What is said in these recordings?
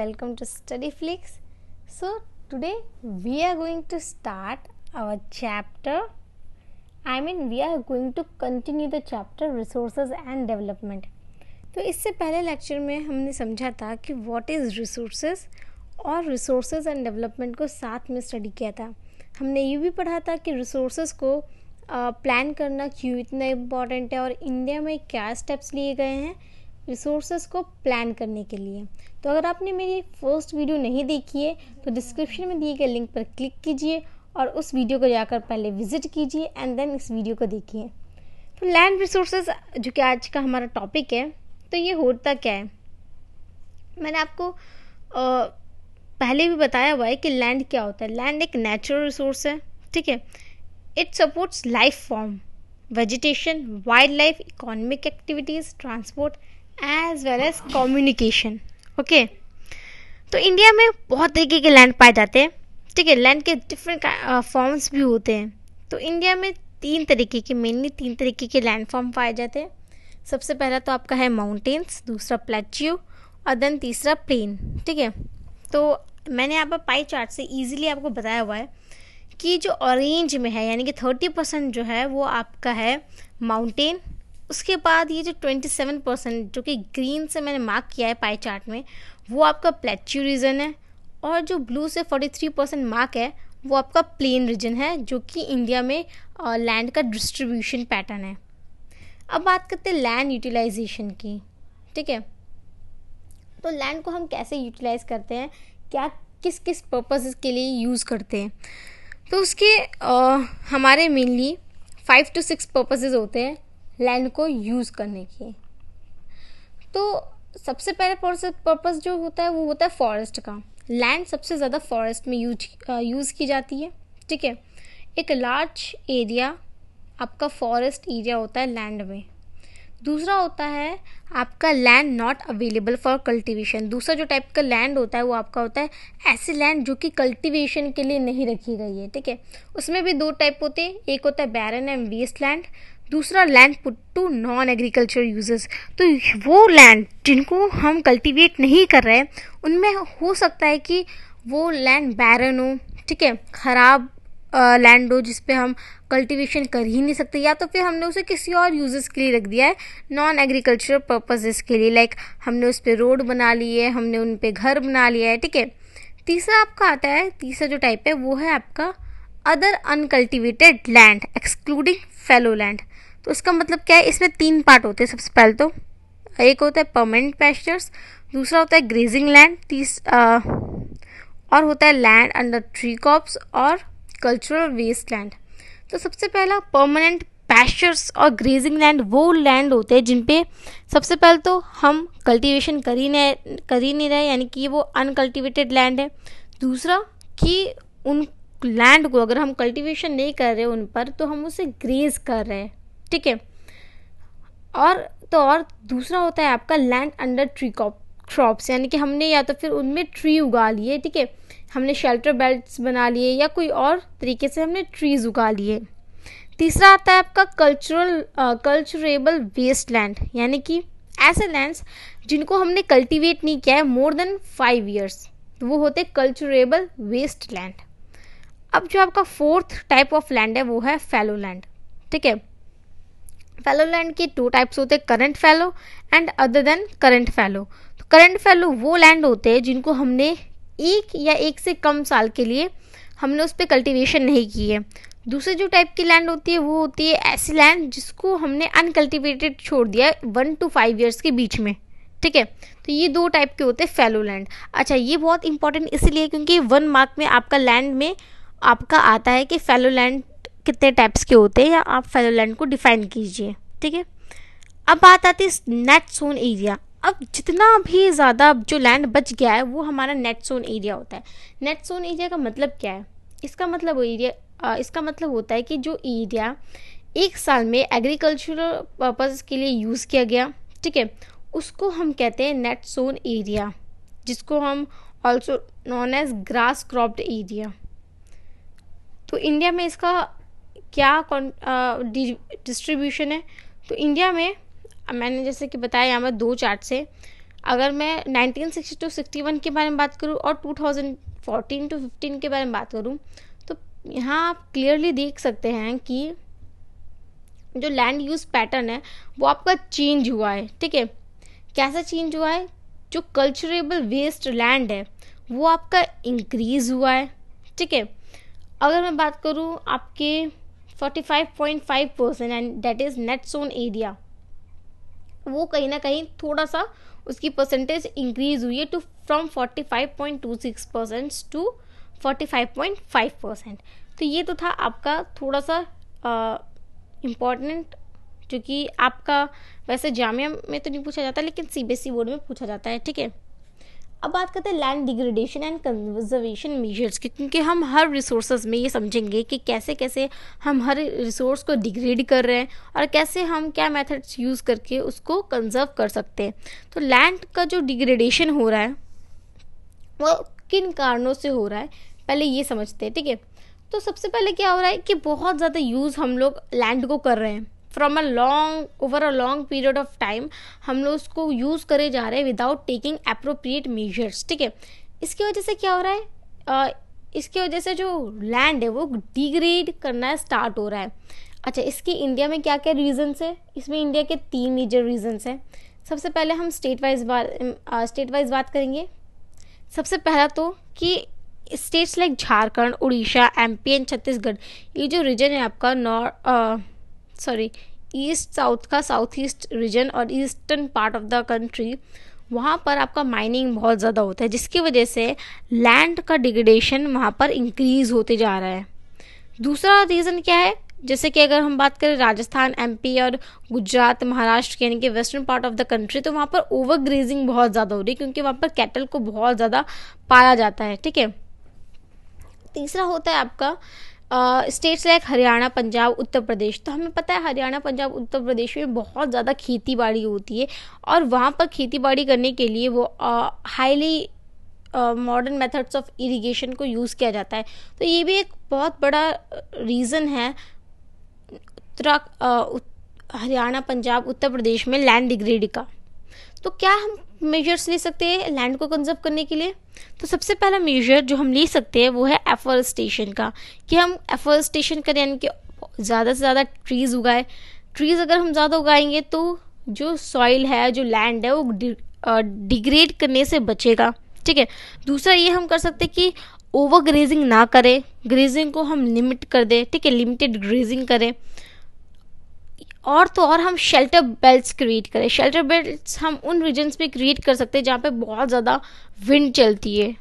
welcome to studyflix so today we are going to start our chapter i mean we are going to continue the chapter resources and development तो इससे पहले lecture में हमने समझा था कि what is resources और resources and development को साथ में स्टडी किया था हमने ये भी पढ़ा था कि रिसोर्सेज को प्लान करना क्यों इतना इम्पॉर्टेंट है और इंडिया में क्या स्टेप्स लिए गए हैं रिसोर्सेज को प्लान करने के लिए तो अगर आपने मेरी फर्स्ट वीडियो नहीं देखी है तो डिस्क्रिप्शन में दिए गए लिंक पर क्लिक कीजिए और उस वीडियो को जाकर पहले विजिट कीजिए एंड देन इस वीडियो को देखिए तो लैंड रिसोर्सेज जो कि आज का हमारा टॉपिक है तो ये होता क्या है मैंने आपको आ, पहले भी बताया हुआ है कि लैंड क्या होता है लैंड एक नेचुरल रिसोर्स है ठीक है it supports life form vegetation wild life economic activities transport as well as communication okay तो इंडिया में बहुत तरीके के लैंड पाए जाते हैं ठीक है लैंड के डिफरेंट फॉर्म्स uh, भी होते हैं तो इंडिया में तीन तरीके के मेनली तीन तरीके के लैंड फॉर्म पाए जाते हैं सबसे पहला तो आपका है माउंटेन्स दूसरा प्लेच्यू और देन तीसरा प्लेन ठीक है तो मैंने यहाँ पर पाई चार्ट से ईजिली आपको बताया हुआ है कि जो ऑरेंज में है यानी कि थर्टी परसेंट जो है वो आपका है माउंटेन उसके बाद ये जो 27 परसेंट जो कि ग्रीन से मैंने मार्क किया है पाई चार्ट में वो आपका प्लेट्यू रीजन है और जो ब्लू से 43 परसेंट मार्क है वो आपका प्लेन रीजन है जो कि इंडिया में लैंड का डिस्ट्रीब्यूशन पैटर्न है अब बात करते हैं लैंड यूटिलाइजेशन की ठीक है तो लैंड को हम कैसे यूटिलाइज करते हैं क्या किस किस पर्पज के लिए यूज़ करते हैं तो उसके आ, हमारे mainly five to six purposes होते हैं लैंड को यूज़ करने की तो सबसे पहले पर्पज जो होता है वो होता है फॉरेस्ट का लैंड सबसे ज़्यादा फॉरेस्ट में यूज यूज़ की जाती है ठीक है एक लार्ज एरिया आपका फॉरेस्ट एरिया होता है लैंड में दूसरा होता है आपका land not available for cultivation दूसरा जो टाइप का लैंड होता है वो आपका होता है ऐसे लैंड जो कि कल्टीवेशन के लिए नहीं रखी गई है ठीक है उसमें भी दो टाइप होते हैं एक होता है बैरन एंड वेस्ट लैंड दूसरा land put to non agriculture uses तो वो लैंड जिनको हम कल्टीवेट नहीं कर रहे उनमें हो सकता है कि वो लैंड बैरन हो ठीक है ख़राब लैंड हो जिस हम कल्टीवेशन कर ही नहीं सकते या तो फिर हमने उसे किसी और यूजेस के लिए रख दिया है नॉन एग्रीकल्चर पर्पजेस के लिए लाइक हमने उस पर रोड बना लिए है हमने उन पर घर बना लिया है ठीक है तीसरा आपका आता है तीसरा जो टाइप है वो है आपका other uncultivated land excluding fallow land तो इसका मतलब क्या है इसमें तीन पार्ट होते हैं सबसे पहले तो एक होता है परमानेंट पेस्टर्स दूसरा होता है ग्रेजिंग लैंड तीस आ, और होता है लैंड अंडर ट्री कॉप्स और कल्चरल वेस्ट लैंड तो सबसे पहला परमानेंट पैस्चर्स और ग्रेजिंग लैंड वो लैंड होते हैं जिन पे सबसे पहले तो हम कल्टीवेशन कर ही नहीं कर ही नहीं रहे यानी कि वो अनकल्टिवेटेड लैंड है दूसरा कि उन लैंड को अगर हम कल्टीवेशन नहीं कर रहे उन पर तो हम उसे ग्रेज कर रहे हैं ठीक है और तो और दूसरा होता है आपका land under tree crop crops यानी कि हमने या तो फिर उनमें ट्री उगा लिए ठीक है हमने शेल्टर बेल्ट बना लिए या कोई और तरीके से हमने ट्रीज उगा लिए तीसरा आता है आपका कल्चरल कल्चरेबल वेस्ट लैंड यानी कि ऐसे लैंड्स जिनको हमने कल्टीवेट नहीं किया है मोर देन फाइव ईयर्स वो होते कल्चरेबल वेस्ट लैंड अब जो आपका फोर्थ टाइप ऑफ लैंड है वो है फेलो लैंड ठीक है फेलोलैंड के टू टाइप्स होते हैं current fallow and other than current fallow तो करंट फेलो वो लैंड होते हैं जिनको हमने एक या एक से कम साल के लिए हमने उस पर कल्टिवेशन नहीं की है दूसरे जो टाइप की लैंड होती है वो होती है ऐसी लैंड जिसको हमने अनकल्टिवेटेड छोड़ दिया है वन टू फाइव ईयर्स के बीच में ठीक है तो ये दो टाइप के होते हैं फेलो लैंड अच्छा ये बहुत इंपॉर्टेंट इसलिए क्योंकि वन मार्क में आपका लैंड में आपका आता है कि फेलो लैंड कितने टाइप्स के होते हैं या आप फेलो लैंड को डिफाइन कीजिए ठीक है अब बात आती है नेट सोन एरिया अब जितना भी ज़्यादा जो लैंड बच गया है वो हमारा नेट सोन एरिया होता है नेट सोन एरिया का मतलब क्या है इसका मतलब एरिया इसका मतलब होता है कि जो एरिया एक साल में एग्रीकल्चरल पर्पज़ के लिए यूज़ किया गया ठीक है उसको हम कहते हैं नेट सोन एरिया जिसको हम also known as gross cropped area तो इंडिया में इसका क्या डिस्ट्रीब्यूशन है तो इंडिया में मैंने जैसे कि बताया यहाँ पर दो चार्ट से अगर मैं सिक्सटी टू 61 के बारे में बात करूँ और 2014 टू 15 के बारे में बात करूँ तो यहाँ आप क्लियरली देख सकते हैं कि जो लैंड यूज पैटर्न है वो आपका चेंज हुआ है ठीक है कैसा चेंज हुआ है जो कल्चरेबल वेस्ट लैंड है वो आपका इंक्रीज हुआ है ठीक है अगर मैं बात करूँ आपके 45.5 percent and that is net sown area वो कहीं ना कहीं थोड़ा सा उसकी परसेंटेज इंक्रीज हुई है to from 45.26 percent to 45.5 percent तो ये तो था आपका थोड़ा सा इम्पॉर्टेंट क्योंकि आपका वैसे जामिया में तो नहीं पूछा जाता लेकिन सीबीएसई बोर्ड e में पूछा जाता है ठीक है अब बात करते हैं land degradation and conservation measures की क्योंकि हम हर रिसोर्स में ये समझेंगे कि कैसे कैसे हम हर रिसोर्स को डिग्रेड कर रहे हैं और कैसे हम क्या मेथड्स यूज़ करके उसको कंजर्व कर सकते हैं तो लैंड का जो डिग्रेडेशन हो रहा है वो किन कारणों से हो रहा है पहले ये समझते हैं ठीक है तो सबसे पहले क्या हो रहा है कि बहुत ज़्यादा यूज़ हम लोग लैंड को कर रहे हैं from a long over a long period of time हम लोग उसको यूज़ करे जा रहे हैं विदाउट टेकिंग अप्रोप्रिएट मेजर्स ठीक है इसकी वजह से क्या हो रहा है uh, इसकी वजह से जो लैंड है वो डिग्रेड करना स्टार्ट हो रहा है अच्छा इसकी इंडिया में क्या क्या रीजन्स है इसमें इंडिया के तीन मेजर रीजन्स हैं सबसे पहले हम स्टेट वाइज बात स्टेट वाइज बात करेंगे सबसे पहला तो कि states like Jharkhand Orissa MP and Chhattisgarh ये जो रीजन है आपका नॉर्थ सॉरी ईस्ट साउथ का साउथ ईस्ट रीजन और eastern part of the country वहाँ पर आपका माइनिंग बहुत ज़्यादा होता है जिसकी वजह से लैंड का डिग्रेडेशन वहाँ पर इंक्रीज़ होते जा रहा है दूसरा रीज़न क्या है जैसे कि अगर हम बात करें राजस्थान एमपी और गुजरात महाराष्ट्र के यानी कि western part of the country तो वहाँ पर ओवर ग्रेजिंग बहुत ज़्यादा हो रही है क्योंकि वहाँ पर कैटल को बहुत ज़्यादा पाला जाता है ठीक है तीसरा होता है आपका स्टेट्स लाइक हरियाणा पंजाब उत्तर प्रदेश तो हमें पता है हरियाणा पंजाब उत्तर प्रदेश में बहुत ज़्यादा खेती बाड़ी होती है और वहाँ पर खेती बाड़ी करने के लिए वो highly modern methods of irrigation को यूज़ किया जाता है तो ये भी एक बहुत बड़ा रीज़न है उत्तरा हरियाणा पंजाब उत्तर प्रदेश में लैंड डिग्रेड का तो क्या हम मेजर्स ले सकते हैं लैंड को कंजर्व करने के लिए तो सबसे पहला मेजर जो हम ले सकते हैं वो है एफॉरेस्टेशन का कि हम एफॉरेस्टेशन करें यानी कि ज़्यादा से ज़्यादा ट्रीज़ उगाए ट्रीज़ अगर हम ज़्यादा उगाएंगे तो जो सॉइल है जो लैंड है वो डिग्रेड करने से बचेगा ठीक है दूसरा ये हम कर सकते हैं कि ओवर ग्रेजिंग ना करें ग्रेजिंग को हम लिमिट कर दें ठीक है लिमिटेड ग्रेजिंग करें और तो और हम शेल्टर बेल्ट्स क्रिएट करें शेल्टर बेल्ट्स हम उन रीजन में क्रिएट कर सकते हैं जहाँ पे बहुत ज़्यादा विंड चलती है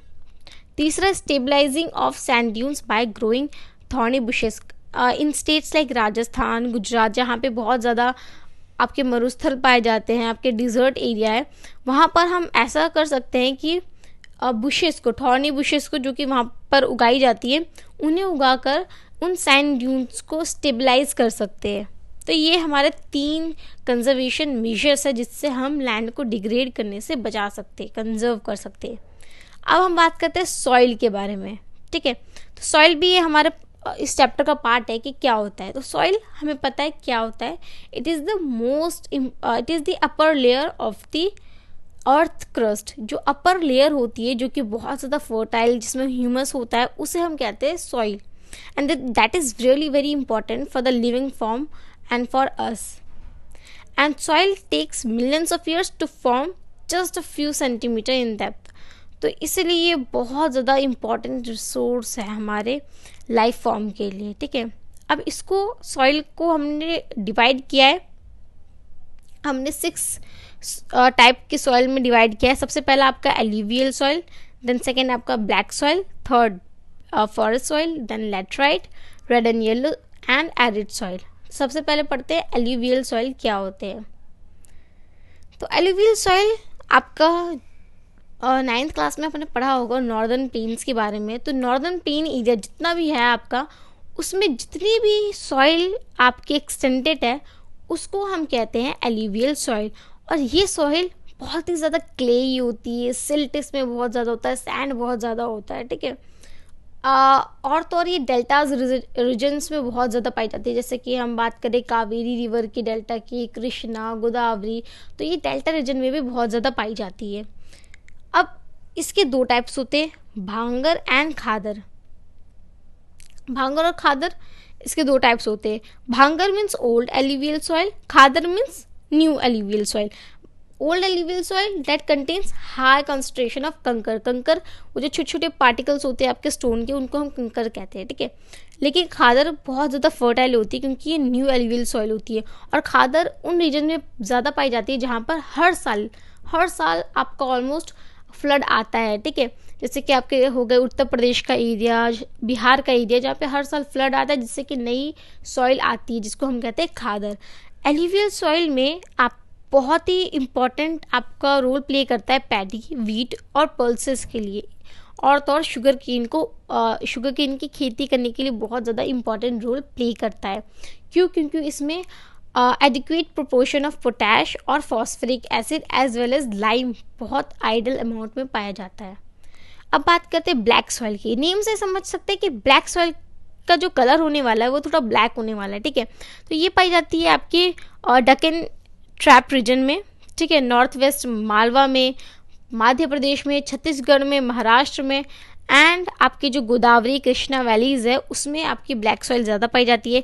तीसरा stabilising of sand dunes by growing thorny bushes in states like Rajasthan Gujarat जहाँ पे बहुत ज़्यादा आपके मरुस्थल पाए जाते हैं आपके डिजर्ट एरिया है वहाँ पर हम ऐसा कर सकते हैं कि बुशेस को थॉर्नी बुशेस को जो कि वहाँ पर उगाई जाती है उन्हें उगाकर उन सैंड ड्यून्स को स्टेबलाइज कर सकते हैं तो ये हमारे तीन कंजर्वेशन मेजर्स है जिससे हम लैंड को डिग्रेड करने से बचा सकते कंजर्व कर सकते अब हम बात करते हैं सॉइल के बारे में ठीक है तो सॉइल भी ये हमारे इस चैप्टर का पार्ट है कि क्या होता है तो सॉइल हमें पता है क्या होता है it is the most it is the upper layer of the earth crust जो अपर लेयर होती है जो कि बहुत ज़्यादा फर्टाइल जिसमें ह्यूमस होता है उसे हम कहते हैं soil and that is really very important for the living form and for us. And soil takes millions of years to form just a few centimeter in depth. तो इसलिए ये बहुत ज़्यादा इम्पॉर्टेंट रिसोर्स है हमारे लाइफ फॉर्म के लिए ठीक है अब इसको सॉइल को हमने डिवाइड किया है हमने सिक्स टाइप uh, के सॉइल में डिवाइड किया है सबसे पहला आपका एलिवियल सॉइल देन सेकेंड आपका black soil third forest soil then laterite red and yellow and arid soil सबसे पहले पढ़ते हैं एल्यूवियल सॉइल क्या होते हैं तो एल्यूवियल सॉइल आपका नाइन्थ क्लास में आपने पढ़ा होगा नॉर्दर्न प्लेन्स के बारे में तो नॉर्दर्न प्लेन एरिया जितना भी है आपका उसमें जितनी भी सॉइल आपकी एक्सटेंडेड है उसको हम कहते हैं एलिवियल सॉइल और ये सॉइल बहुत ही ज़्यादा क्लेई होती है सिल्ट इसमें बहुत ज़्यादा होता है सैंड बहुत ज़्यादा होता है ठीक है और तो और ये डेल्टाज रीजन्स में बहुत ज़्यादा पाई जाती है जैसे कि हम बात करें कावेरी रिवर की डेल्टा की कृष्णा गोदावरी तो ये डेल्टा रीजन में भी बहुत ज़्यादा पाई जाती है अब इसके दो टाइप्स होते हैं भांगर एंड खादर भांगर और खादर इसके दो टाइप्स होते हैं bhangar means old alluvial soil khadar means new alluvial soil old alluvial soil that contains high concentration of kankar kankar वो जो छोटे छोटे पार्टिकल्स होते हैं आपके स्टोन के उनको हम कंकर कहते हैं ठीक है लेकिन खादर बहुत ज़्यादा फर्टाइल होती है क्योंकि ये न्यू एलिवियल सॉइल होती है और खादर उन रीजन में ज़्यादा पाई जाती है जहाँ पर हर साल हर साल आपका ऑलमोस्ट फ्लड आता है ठीक है जैसे कि आपके हो गए उत्तर प्रदेश का एरिया बिहार का एरिया जहाँ पे हर साल फ्लड आता है जिससे कि नई सॉइल आती है जिसको हम कहते हैं खादर एलिवियल सॉइल में आप बहुत ही इम्पॉर्टेंट आपका रोल प्ले करता है पैडी वीट और पल्सेस के लिए और तो और शुगर केन को शुगर केन की खेती करने के लिए बहुत ज़्यादा इम्पॉर्टेंट रोल प्ले करता है क्यों क्योंकि इसमें एडिक्वेट प्रोपोर्शन ऑफ पोटैश और phosphoric acid as well as lime बहुत आइडल अमाउंट में पाया जाता है अब बात करते हैं ब्लैक सॉइल की नेम से समझ सकते हैं कि ब्लैक सॉइल का जो कलर होने वाला है वो थोड़ा ब्लैक होने वाला है ठीक है तो ये पाई जाती है आपके डकन ट्रैप रीजन में ठीक है नॉर्थ वेस्ट मालवा में मध्य प्रदेश में छत्तीसगढ़ में महाराष्ट्र में एंड आपकी जो गोदावरी कृष्णा वैलीज़ है उसमें आपकी ब्लैक सॉइल ज़्यादा पाई जाती है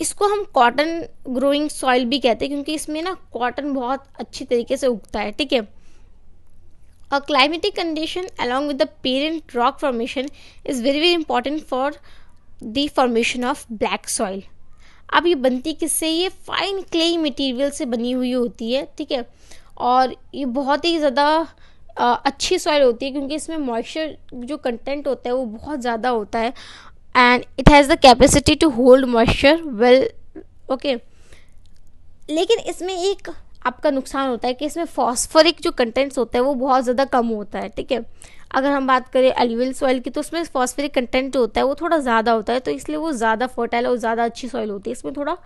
इसको हम कॉटन ग्रोइंग सॉइल भी कहते हैं क्योंकि इसमें ना कॉटन बहुत अच्छी तरीके से उगता है ठीक है a climatic condition along with the parent rock formation is very very important for the formation of black soil अब ये बनती किससे ये फाइन क्ले मटेरियल से बनी हुई होती है ठीक है और ये बहुत ही ज़्यादा अच्छी सॉइल होती है क्योंकि इसमें मॉइस्चर जो कंटेंट होता है वो बहुत ज़्यादा होता है and it has the capacity to hold moisture well okay लेकिन इसमें एक आपका नुकसान होता है कि इसमें फॉस्फोरिक जो कंटेंट्स होता है वो बहुत ज़्यादा कम होता है ठीक है अगर हम बात करें एलिवल सॉइल की तो उसमें फॉस्फोरिक कंटेंट जो होता है वो थोड़ा ज़्यादा होता है तो इसलिए वो ज़्यादा फर्टाइल और ज़्यादा अच्छी सॉइल होती है इसमें थोड़ा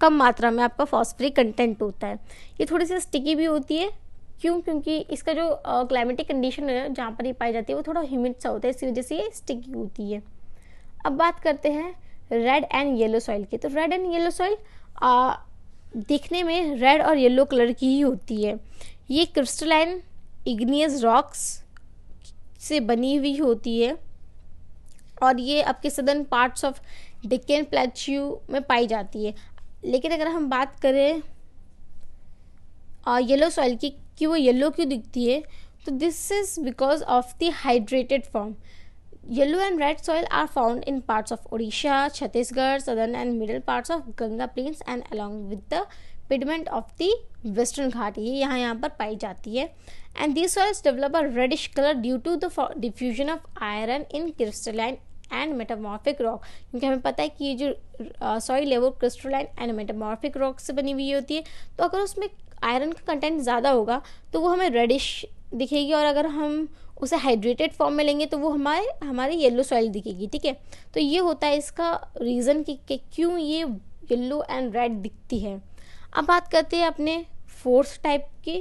कम मात्रा में आपका फॉस्फोरिक कंटेंट होता है ये थोड़ी सी स्टिकी भी होती है क्यों क्योंकि इसका जो क्लाइमेटिक कंडीशन है जहाँ पर ये पाई जाती है वो थोड़ा ह्यूमिड सा होता है इसी वजह से ये स्टिकी होती है अब बात करते हैं रेड एंड येलो सॉइल की तो रेड एंड येलो सॉइल दिखने में रेड और येलो कलर की ही होती है ये क्रिस्टलाइन इग्नियस रॉक्स से बनी हुई होती है और ये आपके सदन पार्ट्स ऑफ डिकेन प्लेच्यू में पाई जाती है लेकिन अगर हम बात करें येलो सॉइल की कि वो येलो क्यों दिखती है तो this is because of the hydrated form yellow and red soil are found in parts of Orissa Chhattisgarh southern and middle parts of Ganga plains and along with the piedmont of the western Ghat ये यहाँ यहाँ पर पाई जाती है and this soils develop a reddish colour due to the diffusion of iron in crystalline and metamorphic rock क्योंकि हमें पता है कि ये जो सॉइल है वो क्रिस्टलाइन एंड मेटामॉर्फिक रॉक से बनी हुई होती है तो अगर उसमें आयरन का कंटेंट ज़्यादा होगा तो वो हमें रेडिश दिखेगी और अगर हम उसे हाइड्रेटेड फॉर्म में लेंगे तो वो हमारे हमारे येलो सॉइल दिखेगी ठीक है तो ये होता है इसका रीज़न कि, कि क्यों ये येल्लो एंड रेड दिखती है अब बात करते हैं अपने फोर्थ टाइप के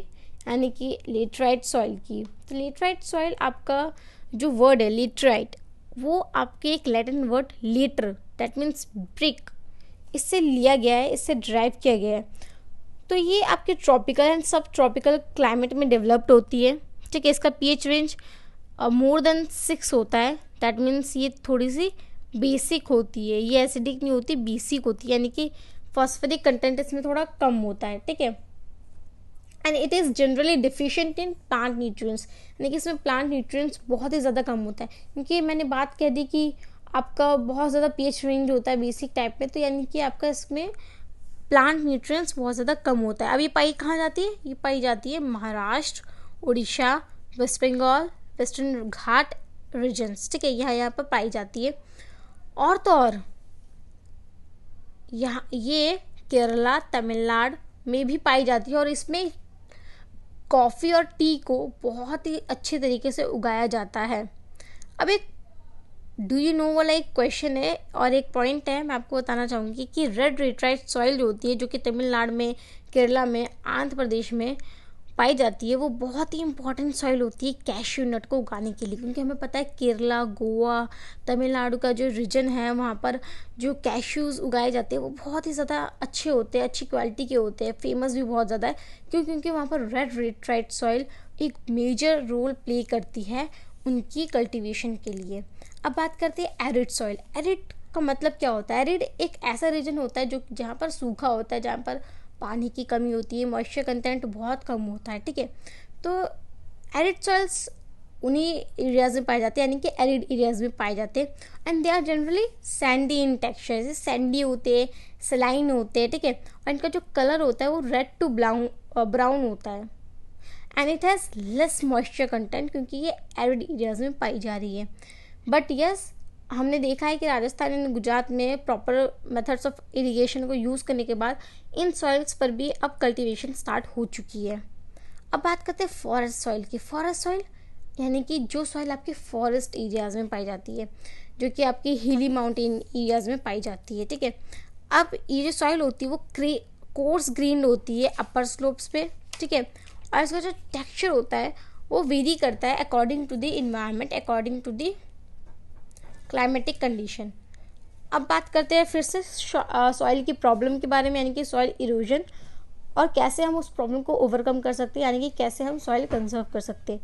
यानी कि लेटराइट सॉइल की तो लेटराइट सॉइल आपका जो वर्ड है लेटराइट वो आपके एक Latin word later that means brick इससे लिया गया है इससे ड्राइव किया गया है तो ये आपके tropical and sub tropical climate में डेवलप्ड होती है ठीक है इसका pH range more than six होता है दैट मीन्स ये थोड़ी सी बेसिक होती है ये एसिडिक नहीं होती बेसिक होती है यानी कि फॉस्फेरिक कंटेंट इसमें थोड़ा कम होता है ठीक है and it is generally deficient in plant nutrients यानी कि इसमें प्लांट न्यूट्रिएंट्स बहुत ही ज़्यादा कम होता है क्योंकि मैंने बात कह दी कि आपका बहुत ज़्यादा पीएच रेंज होता है बेसिक टाइप में तो यानी कि आपका इसमें प्लांट न्यूट्रिएंट्स बहुत ज़्यादा कम होता है अब ये पाई कहाँ जाती है ये पाई जाती है Maharashtra Orissa West Bengal western Ghat regions ठीक है यहाँ यहाँ पर पाई जाती है और तो और यहाँ ये केरला तमिलनाडु में भी पाई जाती है और इसमें कॉफ़ी और टी को बहुत ही अच्छे तरीके से उगाया जाता है अब एक डू यू नो वाला एक क्वेश्चन है और एक पॉइंट है मैं आपको बताना चाहूँगी कि रेड रिट्राइट सॉइल जो होती है जो कि तमिलनाडु में केरला में आंध्र प्रदेश में पाई जाती है वो बहुत ही इंपॉर्टेंट सॉइल होती है कैश्यू नट को उगाने के लिए क्योंकि हमें पता है केरला गोवा तमिलनाडु का जो रीजन है वहाँ पर जो कैश्यूज़ उगाए जाते हैं वो बहुत ही ज़्यादा अच्छे होते हैं अच्छी क्वालिटी के होते हैं फेमस भी बहुत ज़्यादा है क्यों क्योंकि वहाँ पर रेड रेड ट्राइड सॉइल एक मेजर रोल प्ले करती है उनकी कल्टिवेशन के लिए अब बात करते हैं एरिड सॉइल एरिड का मतलब क्या होता है एरिड एक ऐसा रीजन होता है जो जहाँ पर सूखा होता है जहाँ पर पानी की कमी होती है मॉइस्चर कंटेंट बहुत कम होता है ठीक है तो एरिड सॉइल्स उन्हीं एरियाज में पाए जाते हैं यानी कि एरिड एरियाज में पाए जाते हैं and they are generally sandy in texture जैसे सैंडी होते हैं सलाइन होते हैं ठीक है और इनका जो कलर होता है वो रेड टू ब्राउन ब्राउन होता है and it has less moisture content क्योंकि ये एरिड एरियाज में पाई जा रही है बट यस हमने देखा है कि राजस्थान एंड गुजरात में प्रॉपर मेथड्स ऑफ इरिगेशन को यूज़ करने के बाद इन सॉइल्स पर भी अब कल्टीवेशन स्टार्ट हो चुकी है अब बात करते हैं फॉरेस्ट सॉइल की फॉरेस्ट सॉइल यानी कि जो सॉइल आपके फॉरेस्ट एरियाज़ में पाई जाती है जो कि आपकी हिली माउंटेन एरियाज़ में पाई जाती है ठीक है अब ये जो सॉइल होती है वो कोर्स ग्रीन होती है अपर स्लोप्स पे ठीक है और इसका जो टेक्सचर होता है वो वेरी करता है according to the environment according to the climatic condition अब बात करते हैं फिर से सॉइल uh, की प्रॉब्लम के बारे में यानी कि सॉइल इरोजन और कैसे हम उस प्रॉब्लम को ओवरकम कर सकते हैं यानी कि कैसे हम सॉइल कंजर्व कर सकते हैं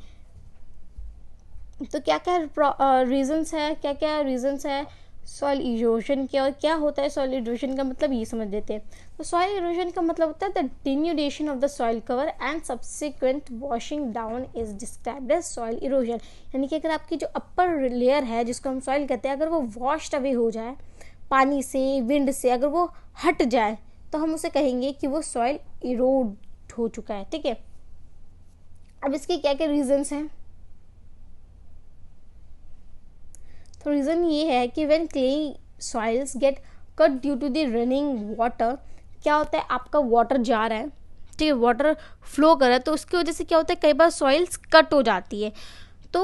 तो क्या क्या रीज़न्स है क्या क्या रीज़न्स है सॉइल इरोजन किया और क्या होता है सॉइल इरोजन का मतलब ये समझ लेते हैं तो सॉइल इरोजन का मतलब होता है the denudation of the soil cover and subsequent washing down is described as soil erosion यानी कि अगर आपकी जो अपर लेयर है जिसको हम सॉइल कहते हैं अगर वो वॉश्ड अवे हो जाए पानी से विंड से अगर वो हट जाए तो हम उसे कहेंगे कि वो सॉइल इरोड हो चुका है ठीक है अब इसके क्या क्या रीजन्स हैं तो रीज़न ये है कि when clay soils get cut due to the running water क्या होता है आपका वाटर जा रहा है ठीक है वाटर फ्लो कर रहा है तो उसकी वजह से क्या होता है कई बार सॉइल्स कट हो जाती है तो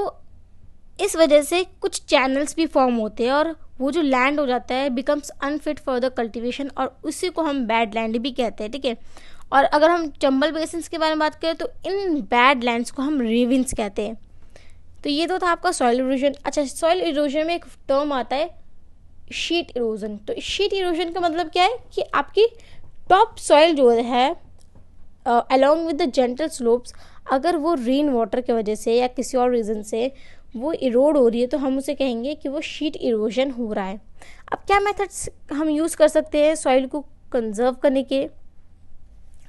इस वजह से कुछ चैनल्स भी फॉर्म होते हैं और वो जो लैंड हो जाता है becomes unfit for the cultivation और उसी को हम बैड लैंड भी कहते हैं ठीक है और अगर हम चंबल बेसन के बारे में बात करें तो इन बैड लैंड्स को हम रेविन्स कहते हैं तो ये तो था आपका सॉइल इरोजन अच्छा सॉइल इरोजन में एक टर्म आता है शीट इरोजन तो शीट इरोजन का मतलब क्या है कि आपकी टॉप सॉइल जो है along with the gentle slopes अगर वो रेन वाटर की वजह से या किसी और रीज़न से वो इरोड हो रही है तो हम उसे कहेंगे कि वो शीट इरोजन हो रहा है अब क्या मेथड्स हम यूज़ कर सकते हैं सॉइल को कंजर्व करने के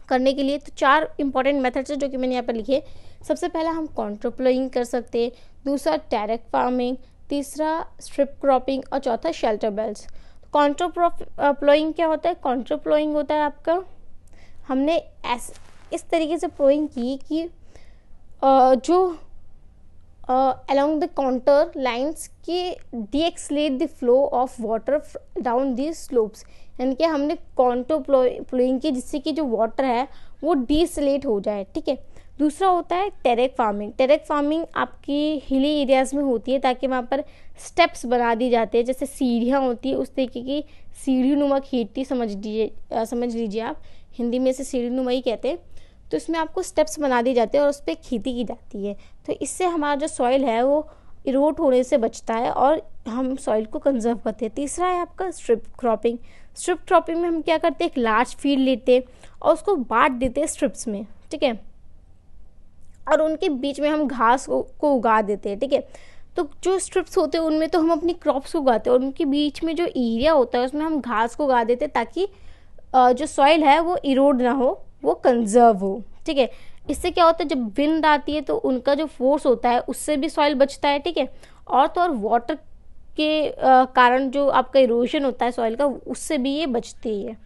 करने के लिए तो चार इंपॉर्टेंट मेथड्स हैं जो कि मैंने यहाँ पर लिखे सबसे पहला हम कॉन्ट्रोप्लोइंग कर सकते हैं दूसरा टैरक फार्मिंग तीसरा स्ट्रिप क्रॉपिंग और चौथा शेल्टर बेल्ट कॉन्ट्रोप्लोइंग क्या होता है कॉन्ट्रोप्लोइंग होता है आपका हमने एस, इस तरीके से प्लोइंग की कि आ, जो द काउंटर लाइन्स के decelerate the flow of water down the slopes यानी कि हमने कॉन्टो प्लोइंग की जिससे कि जो वाटर है वो डीसलेट हो जाए ठीक है दूसरा होता है टेरेक फार्मिंग टेरेक फार्मिंग आपकी हिली एरियाज़ में होती है ताकि वहाँ पर स्टेप्स बना दी जाते हैं जैसे सीढ़ियाँ होती है उस तरीके की सीढ़ी नुमा खेती समझ दीजिए समझ लीजिए आप हिंदी में इसे सीढ़ी नुमा ही कहते हैं तो इसमें आपको स्टेप्स बना दिए जाते हैं और उस पर खेती की जाती है तो इससे हमारा जो सॉइल है वो इरोट होने से बचता है और हम सॉइल को कंजर्व करते हैं तीसरा है आपका स्ट्रिप क्रॉपिंग स्ट्रिप क्रॉपिंग में हम क्या करते हैं एक लार्ज फील्ड लेते हैं और उसको बांट देते हैं स्ट्रिप्स में ठीक है और उनके बीच में हम घास को उगा देते हैं ठीक है तो जो स्ट्रिप्स होते हैं उनमें तो हम अपनी क्रॉप्स को उगाते हैं और उनके बीच में जो एरिया होता है उसमें हम घास को उगा देते हैं ताकि जो सॉइल है वो इरोड ना हो वो कंजर्व हो ठीक है इससे क्या होता है जब विंड आती है तो उनका जो फोर्स होता है उससे भी सॉइल बचता है ठीक है और तो और वाटर के कारण जो आपका इरोशन होता है सॉइल का उससे भी ये बचती है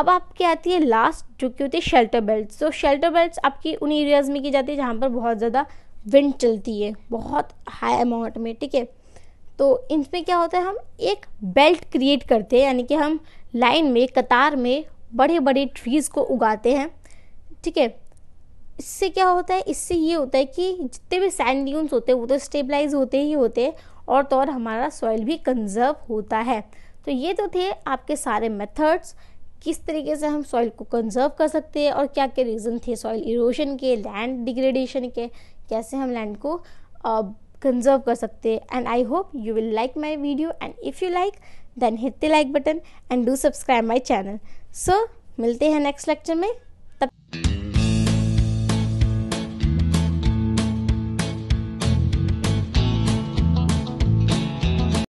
अब आपकी आती है लास्ट जो कि होती है शेल्टर बेल्ट तो शेल्टर बेल्ट आपकी उन एरियाज़ में की जाती है जहाँ पर बहुत ज़्यादा विंड चलती है बहुत हाई अमाउंट में ठीक है तो इसमें क्या होता है हम एक बेल्ट क्रिएट करते हैं यानी कि हम लाइन में कतार में बड़े बड़े ट्रीज़ को उगाते हैं ठीक है इससे क्या होता है इससे ये होता है कि जितने भी सैंड ड्यून्स होते हैं वो तो स्टेबलाइज होते ही होते हैं और तो और हमारा सॉइल भी कंजर्व होता है तो ये तो थे आपके सारे मेथड्स किस तरीके से हम सॉइल को कंजर्व कर सकते हैं और क्या क्या रीज़न थे सॉइल इरोशन के लैंड डिग्रेडेशन के कैसे हम लैंड को कंजर्व uh, कर सकते हैं and I hope you will like my video and if you like then hit the like button and do subscribe my channel so मिलते हैं नेक्स्ट लेक्चर में